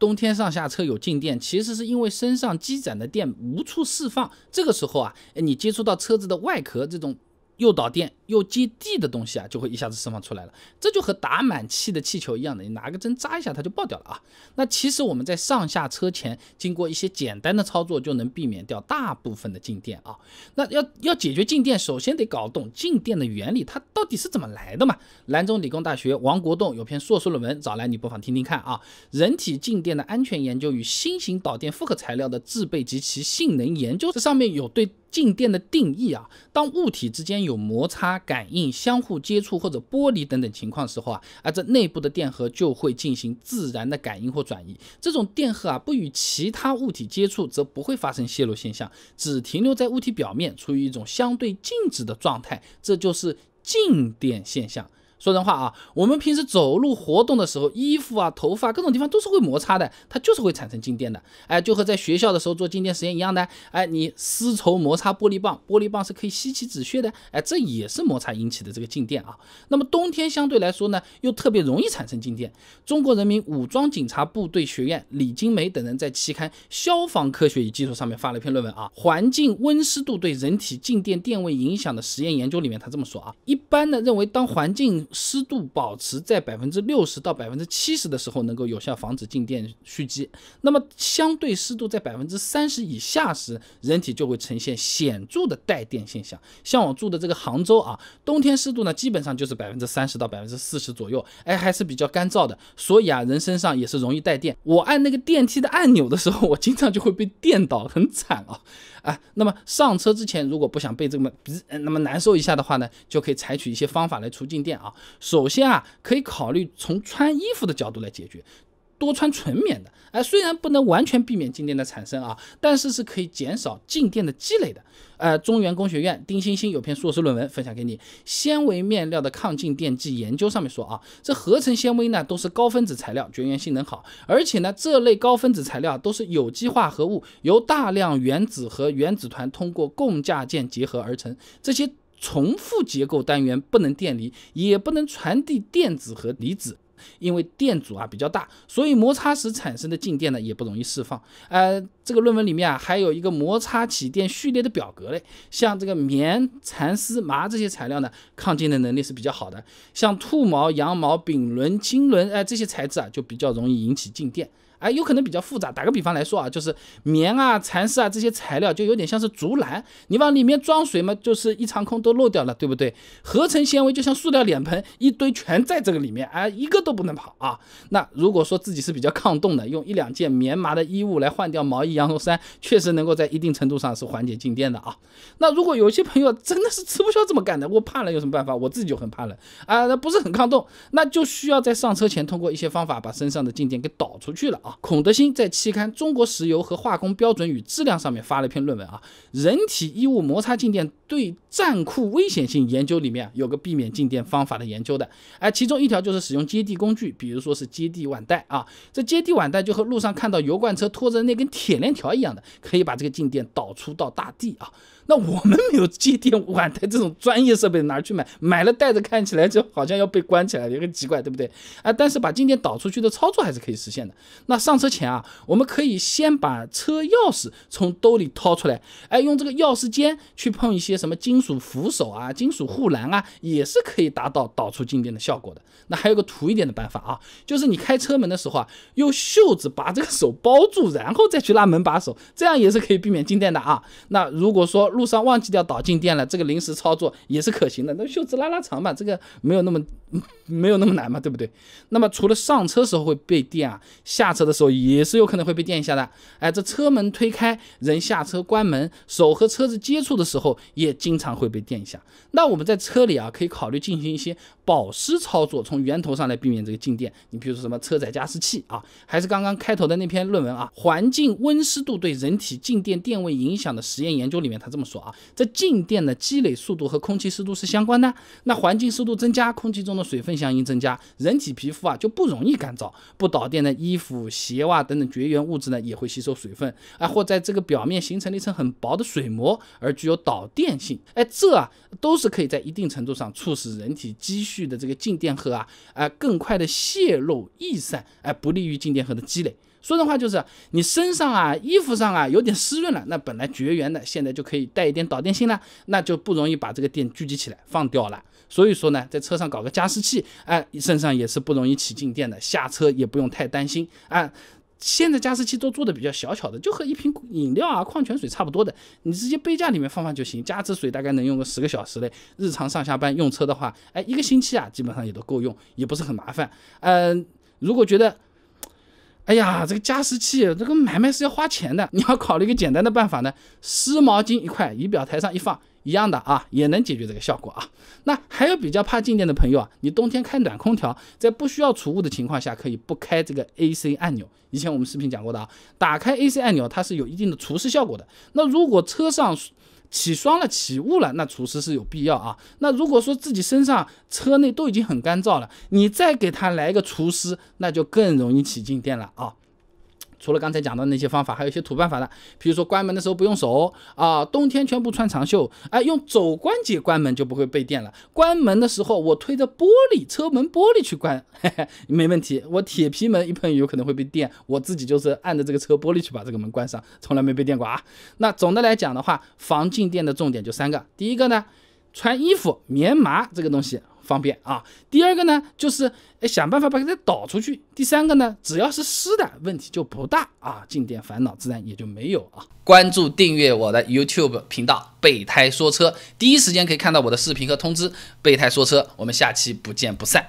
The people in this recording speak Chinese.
冬天上下车有静电，其实是因为身上积攒的电无处释放。这个时候啊，你接触到车子的外壳这种。又导电又接地的东西啊，就会一下子释放出来了。这就和打满气的气球一样的，你拿个针扎一下，它就爆掉了啊。那其实我们在上下车前，经过一些简单的操作，就能避免掉大部分的静电啊。那要要解决静电，首先得搞懂静电的原理，它到底是怎么来的嘛？兰州理工大学王国栋有篇硕士论文，找来你不妨听听看啊。人体静电的安全研究与新型导电复合材料的制备及其性能研究，这上面有对。静电的定义啊，当物体之间有摩擦、感应、相互接触或者剥离等等情况时候啊，啊，这内部的电荷就会进行自然的感应或转移。这种电荷啊，不与其他物体接触，则不会发生泄漏现象，只停留在物体表面，处于一种相对静止的状态，这就是静电现象。说人话啊，我们平时走路活动的时候，衣服啊、头发各种地方都是会摩擦的，它就是会产生静电的。哎，就和在学校的时候做静电实验一样的。哎，你丝绸摩擦玻璃棒，玻璃棒是可以吸起纸屑的。哎，这也是摩擦引起的这个静电啊。那么冬天相对来说呢，又特别容易产生静电。中国人民武装警察部队学院李金梅等人在期刊《消防科学与技术》上面发了一篇论文啊，《环境温湿度对人体静电电位影响的实验研究》里面，他这么说啊，一般呢认为，当环境湿度保持在百分之六十到百分之七十的时候，能够有效防止静电蓄积。那么相对湿度在百分之三十以下时，人体就会呈现显著的带电现象。像我住的这个杭州啊，冬天湿度呢基本上就是百分之三十到百分之四十左右，哎还是比较干燥的，所以啊人身上也是容易带电。我按那个电梯的按钮的时候，我经常就会被电到，很惨啊啊。那么上车之前，如果不想被这么比那么难受一下的话呢，就可以采取一些方法来除静电啊。首先啊，可以考虑从穿衣服的角度来解决，多穿纯棉的。哎，虽然不能完全避免静电的产生啊，但是是可以减少静电的积累的。呃，中原工学院丁星星有篇硕士论文分享给你，《纤维面料的抗静电剂研究》上面说啊，这合成纤维呢都是高分子材料，绝缘性能好，而且呢，这类高分子材料都是有机化合物，由大量原子和原子团通过共价键结合而成。这些重复结构单元不能电离，也不能传递电子和离子。因为电阻啊比较大，所以摩擦时产生的静电呢也不容易释放。呃，这个论文里面啊还有一个摩擦起电序列的表格嘞。像这个棉、蚕丝、麻这些材料呢，抗静电能力是比较好的。像兔毛、羊毛、丙纶、腈纶，哎，这些材质啊就比较容易引起静电。哎，有可能比较复杂。打个比方来说啊，就是棉啊、蚕丝啊这些材料就有点像是竹篮，你往里面装水嘛，就是一长空都漏掉了，对不对？合成纤维就像塑料脸盆，一堆全在这个里面，哎，一个都。都不能跑啊！那如果说自己是比较抗冻的，用一两件棉麻的衣物来换掉毛衣、羊绒衫，确实能够在一定程度上是缓解静电的啊。那如果有些朋友真的是吃不消这么干的，我怕冷有什么办法？我自己就很怕冷啊，那不是很抗冻，那就需要在上车前通过一些方法把身上的静电给导出去了啊。孔德新在期刊《中国石油和化工标准与质量》上面发了一篇论文啊，人体衣物摩擦静电对战库危险性研究里面有个避免静电方法的研究的，哎，其中一条就是使用接地。工具，比如说是接地腕带啊，这接地腕带就和路上看到油罐车拖着那根铁链条一样的，可以把这个静电导出到大地啊。那我们没有接地腕带这种专业设备，哪去买？买了带着看起来就好像要被关起来有点奇怪，对不对？啊，但是把静电导出去的操作还是可以实现的。那上车前啊，我们可以先把车钥匙从兜里掏出来，哎，用这个钥匙尖去碰一些什么金属扶手啊、金属护栏啊，也是可以达到导出静电的效果的。那还有个土一点。办法啊，就是你开车门的时候啊，用袖子把这个手包住，然后再去拉门把手，这样也是可以避免静电的啊。那如果说路上忘记掉导静电了，这个临时操作也是可行的。那袖子拉拉长吧，这个没有那么。没有那么难嘛，对不对？那么除了上车时候会被电啊，下车的时候也是有可能会被电一下的。哎，这车门推开，人下车关门，手和车子接触的时候也经常会被电一下。那我们在车里啊，可以考虑进行一些保湿操作，从源头上来避免这个静电。你比如说什么车载加湿器啊，还是刚刚开头的那篇论文啊，环境温湿度对人体静电电位影响的实验研究里面，他这么说啊，在静电的积累速度和空气湿度是相关的。那环境湿度增加，空气中的水分相应增加，人体皮肤啊就不容易干燥。不导电的衣服、鞋袜等等绝缘物质呢，也会吸收水分，啊，或在这个表面形成了一层很薄的水膜，而具有导电性。哎，这啊都是可以在一定程度上促使人体积蓄的这个静电荷啊，啊更快的泄露逸散，哎，不利于静电荷的积累。说的话就是，你身上啊，衣服上啊，有点湿润了，那本来绝缘的，现在就可以带一点导电性了，那就不容易把这个电聚集起来放掉了。所以说呢，在车上搞个加湿器，哎，身上也是不容易起静电的，下车也不用太担心啊。现在加湿器都做的比较小巧的，就和一瓶饮料啊，矿泉水差不多的，你直接杯架里面放放就行。加湿水大概能用个十个小时嘞，日常上下班用车的话，哎，一个星期啊，基本上也都够用，也不是很麻烦。嗯，如果觉得哎呀，这个加湿器，这个买卖是要花钱的。你要考虑一个简单的办法呢，湿毛巾一块，仪表台上一放，一样的啊，也能解决这个效果啊。那还有比较怕静电的朋友啊，你冬天开暖空调，在不需要储物的情况下，可以不开这个 AC 按钮。以前我们视频讲过的啊，打开 AC 按钮，它是有一定的除湿效果的。那如果车上，起霜了，起雾了，那除湿是有必要啊。那如果说自己身上、车内都已经很干燥了，你再给他来一个除湿，那就更容易起静电了啊。除了刚才讲的那些方法，还有一些土办法的，比如说关门的时候不用手啊，冬天全部穿长袖，哎，用肘关节关门就不会被电了。关门的时候我推着玻璃车门玻璃去关，没问题。我铁皮门一碰有可能会被电，我自己就是按着这个车玻璃去把这个门关上，从来没被电过啊。那总的来讲的话，防静电的重点就三个，第一个呢，穿衣服棉麻这个东西。方便啊，第二个呢，就是哎想办法把它导出去。第三个呢，只要是湿的，问题就不大啊，静电烦恼自然也就没有啊。关注订阅我的 YouTube 频道“备胎说车”，第一时间可以看到我的视频和通知。“备胎说车”，我们下期不见不散。